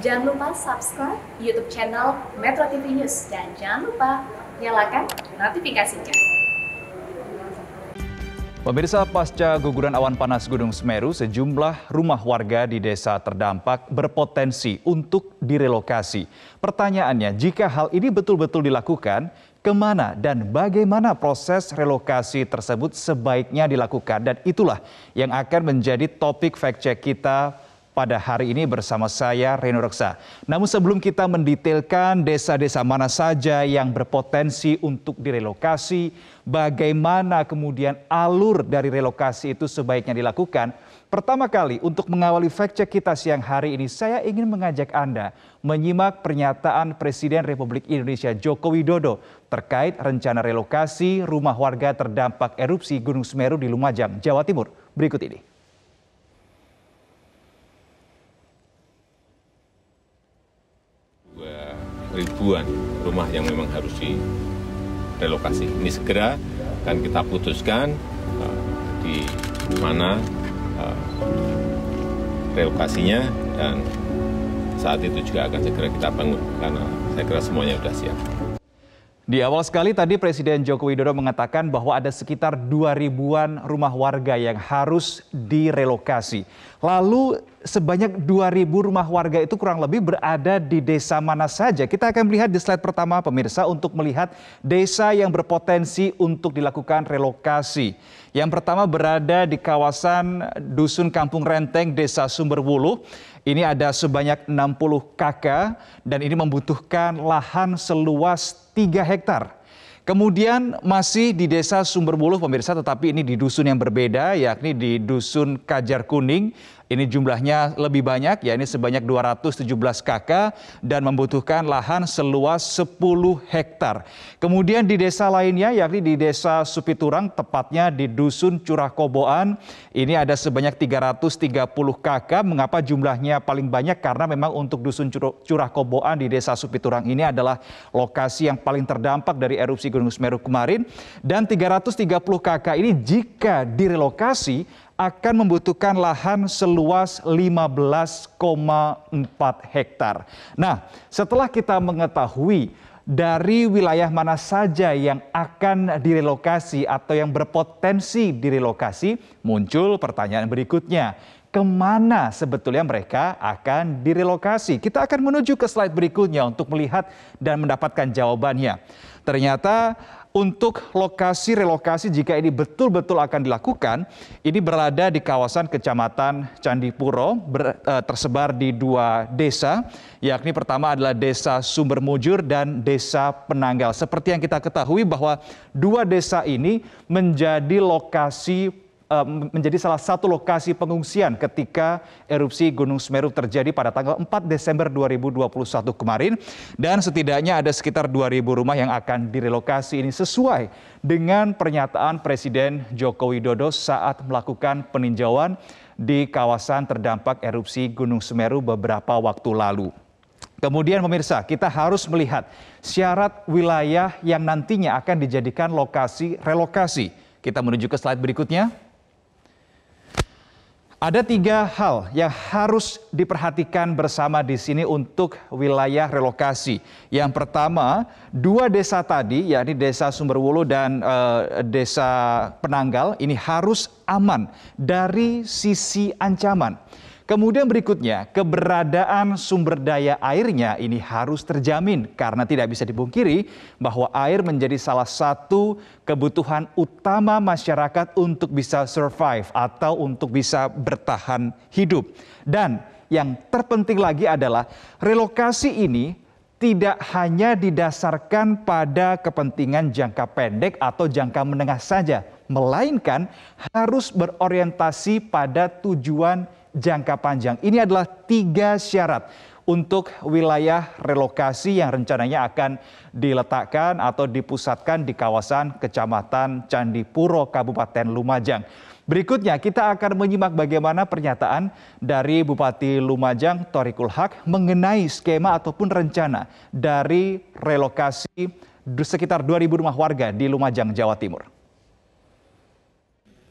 Jangan lupa subscribe YouTube channel Metro TV News dan jangan lupa nyalakan notifikasinya. Pemirsa pasca guguran awan panas Gunung Semeru, sejumlah rumah warga di desa terdampak berpotensi untuk direlokasi. Pertanyaannya, jika hal ini betul-betul dilakukan, kemana dan bagaimana proses relokasi tersebut sebaiknya dilakukan? Dan itulah yang akan menjadi topik fact check kita pada hari ini bersama saya Reno Reksa. Namun sebelum kita mendetailkan desa-desa mana saja yang berpotensi untuk direlokasi, bagaimana kemudian alur dari relokasi itu sebaiknya dilakukan, Pertama kali untuk mengawali fact check kita siang hari ini saya ingin mengajak Anda menyimak pernyataan Presiden Republik Indonesia Joko Widodo terkait rencana relokasi rumah warga terdampak erupsi Gunung Semeru di Lumajang, Jawa Timur. Berikut ini. ribuan rumah yang memang harus direlokasi. Ini segera akan kita putuskan uh, di mana uh, relokasinya dan saat itu juga akan segera kita bangun karena saya kira semuanya sudah siap. Di awal sekali tadi Presiden Joko Widodo mengatakan bahwa ada sekitar 2 ribuan rumah warga yang harus direlokasi. Lalu sebanyak 2.000 rumah warga itu kurang lebih berada di desa mana saja. Kita akan melihat di slide pertama pemirsa untuk melihat desa yang berpotensi untuk dilakukan relokasi. Yang pertama berada di kawasan Dusun Kampung Renteng, Desa Sumberwulu. Ini ada sebanyak 60 kakak dan ini membutuhkan lahan seluas 3 hektar. Kemudian masih di desa Sumberbuluh pemirsa tetapi ini di dusun yang berbeda yakni di dusun Kajar Kuning ini jumlahnya lebih banyak, ya ini sebanyak 217 KK dan membutuhkan lahan seluas 10 hektar. Kemudian di desa lainnya, yakni di desa Supiturang, tepatnya di Dusun Curah Koboan, ini ada sebanyak 330 KK. Mengapa jumlahnya paling banyak? Karena memang untuk Dusun Curah Koboan di desa Supiturang ini adalah lokasi yang paling terdampak dari erupsi Gunung Semeru kemarin. Dan 330 KK ini jika direlokasi akan membutuhkan lahan seluas 15,4 hektar. Nah, setelah kita mengetahui dari wilayah mana saja yang akan direlokasi atau yang berpotensi direlokasi, muncul pertanyaan berikutnya. Kemana sebetulnya mereka akan direlokasi? Kita akan menuju ke slide berikutnya untuk melihat dan mendapatkan jawabannya. Ternyata untuk lokasi relokasi jika ini betul-betul akan dilakukan, ini berada di kawasan Kecamatan Candipuro, ber, e, tersebar di dua desa, yakni pertama adalah Desa Sumber Mujur dan Desa Penanggal. Seperti yang kita ketahui bahwa dua desa ini menjadi lokasi Eh, menjadi salah satu lokasi pengungsian ketika erupsi Gunung Semeru terjadi pada tanggal 4 Desember 2021 kemarin dan setidaknya ada sekitar 2000 rumah yang akan direlokasi ini sesuai dengan pernyataan Presiden Joko Widodo saat melakukan peninjauan di kawasan terdampak erupsi Gunung Semeru beberapa waktu lalu. Kemudian pemirsa, kita harus melihat syarat wilayah yang nantinya akan dijadikan lokasi relokasi. Kita menuju ke slide berikutnya. Ada tiga hal yang harus diperhatikan bersama di sini untuk wilayah relokasi. Yang pertama, dua desa tadi, yakni Desa Sumberwulu dan e, Desa Penanggal, ini harus aman dari sisi ancaman. Kemudian berikutnya, keberadaan sumber daya airnya ini harus terjamin karena tidak bisa dipungkiri bahwa air menjadi salah satu kebutuhan utama masyarakat untuk bisa survive atau untuk bisa bertahan hidup. Dan yang terpenting lagi adalah relokasi ini tidak hanya didasarkan pada kepentingan jangka pendek atau jangka menengah saja, melainkan harus berorientasi pada tujuan jangka panjang. Ini adalah tiga syarat untuk wilayah relokasi yang rencananya akan diletakkan atau dipusatkan di kawasan Kecamatan Candipuro, Kabupaten Lumajang. Berikutnya kita akan menyimak bagaimana pernyataan dari Bupati Lumajang Torikul Haq mengenai skema ataupun rencana dari relokasi sekitar 2.000 rumah warga di Lumajang, Jawa Timur.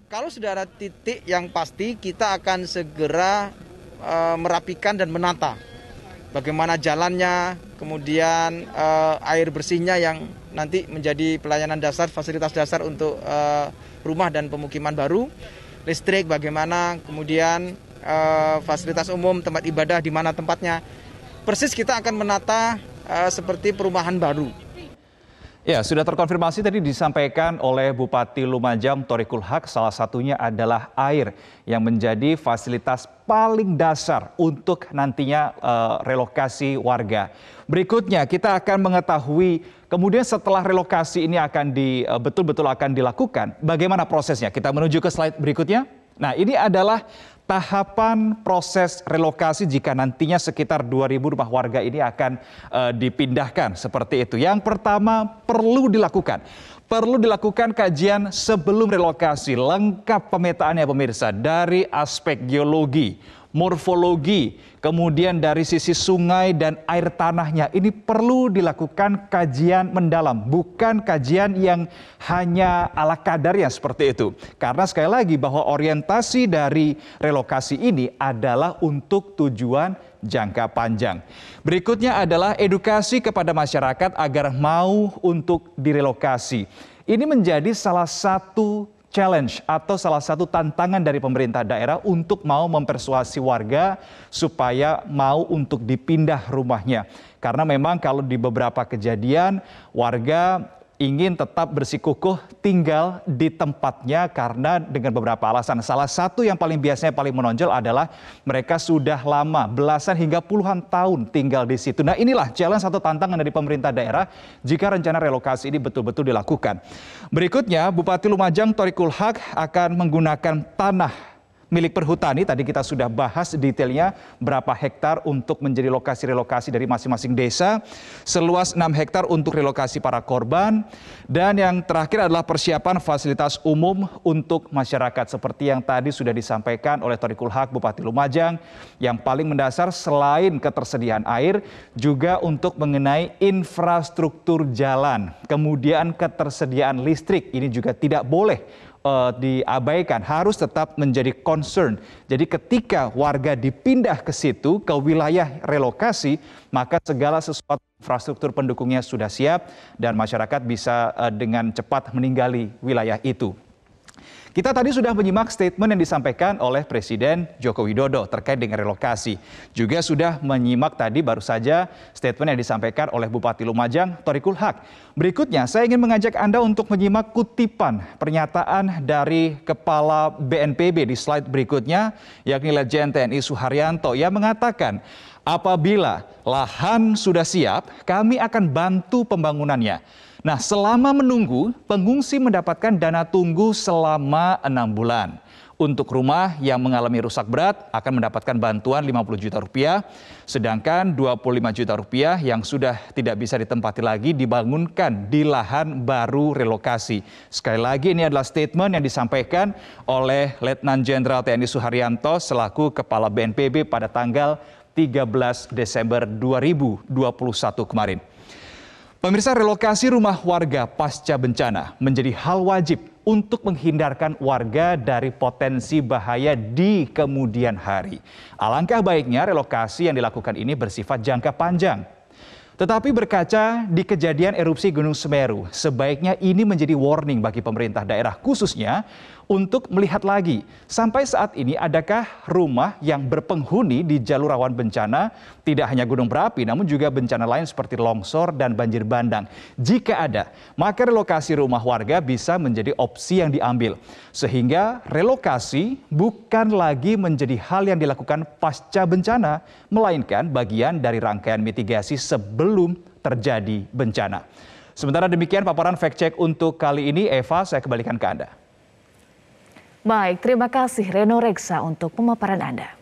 Kalau sudah ada titik yang pasti, kita akan segera e, merapikan dan menata bagaimana jalannya, kemudian e, air bersihnya yang nanti menjadi pelayanan dasar, fasilitas dasar untuk e, rumah dan pemukiman baru, listrik bagaimana, kemudian e, fasilitas umum, tempat ibadah di mana tempatnya. Persis kita akan menata e, seperti perumahan baru. Ya, sudah terkonfirmasi tadi disampaikan oleh Bupati Lumajang Torikul Hak salah satunya adalah air yang menjadi fasilitas paling dasar untuk nantinya uh, relokasi warga. Berikutnya kita akan mengetahui kemudian setelah relokasi ini akan di eh, betul-betul uh, akan dilakukan bagaimana prosesnya. Kita menuju ke slide berikutnya. Nah, ini adalah tahapan proses relokasi jika nantinya sekitar 2.000 rumah warga ini akan uh, dipindahkan seperti itu. Yang pertama perlu dilakukan. Perlu dilakukan kajian sebelum relokasi, lengkap pemetaannya pemirsa dari aspek geologi, morfologi, kemudian dari sisi sungai dan air tanahnya. Ini perlu dilakukan kajian mendalam, bukan kajian yang hanya ala kadarnya seperti itu. Karena sekali lagi bahwa orientasi dari relokasi ini adalah untuk tujuan jangka panjang. Berikutnya adalah edukasi kepada masyarakat agar mau untuk direlokasi. Ini menjadi salah satu challenge atau salah satu tantangan dari pemerintah daerah untuk mau mempersuasi warga supaya mau untuk dipindah rumahnya. Karena memang kalau di beberapa kejadian warga ingin tetap bersikukuh tinggal di tempatnya karena dengan beberapa alasan. Salah satu yang paling biasanya paling menonjol adalah mereka sudah lama, belasan hingga puluhan tahun tinggal di situ. Nah inilah challenge satu tantangan dari pemerintah daerah jika rencana relokasi ini betul-betul dilakukan. Berikutnya, Bupati Lumajang Torikul Haq akan menggunakan tanah milik perhutani tadi kita sudah bahas detailnya berapa hektar untuk menjadi lokasi-relokasi dari masing-masing desa, seluas 6 hektar untuk relokasi para korban dan yang terakhir adalah persiapan fasilitas umum untuk masyarakat seperti yang tadi sudah disampaikan oleh Torikul Haq Bupati Lumajang yang paling mendasar selain ketersediaan air juga untuk mengenai infrastruktur jalan, kemudian ketersediaan listrik ini juga tidak boleh uh, diabaikan, harus tetap menjadi concern. Jadi ketika warga dipindah ke situ, ke wilayah relokasi, maka segala sesuatu infrastruktur pendukungnya sudah siap dan masyarakat bisa uh, dengan cepat meninggali wilayah itu. Kita tadi sudah menyimak statement yang disampaikan oleh Presiden Joko Widodo terkait dengan relokasi. Juga sudah menyimak tadi baru saja statement yang disampaikan oleh Bupati Lumajang, Tori Kulhak. Berikutnya saya ingin mengajak Anda untuk menyimak kutipan pernyataan dari Kepala BNPB di slide berikutnya, yakni Legend TNI Suharyanto yang mengatakan apabila lahan sudah siap, kami akan bantu pembangunannya. Nah, selama menunggu, pengungsi mendapatkan dana tunggu selama enam bulan. Untuk rumah yang mengalami rusak berat akan mendapatkan bantuan 50 juta rupiah, sedangkan 25 juta rupiah yang sudah tidak bisa ditempati lagi dibangunkan di lahan baru relokasi. Sekali lagi ini adalah statement yang disampaikan oleh Letnan Jenderal TNI Suharyanto selaku Kepala BNPB pada tanggal 13 Desember 2021 kemarin. Pemirsa relokasi rumah warga pasca bencana menjadi hal wajib untuk menghindarkan warga dari potensi bahaya di kemudian hari. Alangkah baiknya relokasi yang dilakukan ini bersifat jangka panjang. Tetapi berkaca di kejadian erupsi Gunung Semeru, sebaiknya ini menjadi warning bagi pemerintah daerah khususnya untuk melihat lagi sampai saat ini adakah rumah yang berpenghuni di jalur rawan bencana tidak hanya gunung berapi namun juga bencana lain seperti longsor dan banjir bandang. Jika ada, maka relokasi rumah warga bisa menjadi opsi yang diambil sehingga relokasi bukan lagi menjadi hal yang dilakukan pasca bencana melainkan bagian dari rangkaian mitigasi sebelum terjadi bencana. Sementara demikian paparan fact check untuk kali ini Eva saya kembalikan ke Anda. Baik, terima kasih Reno Reksa untuk pemaparan Anda.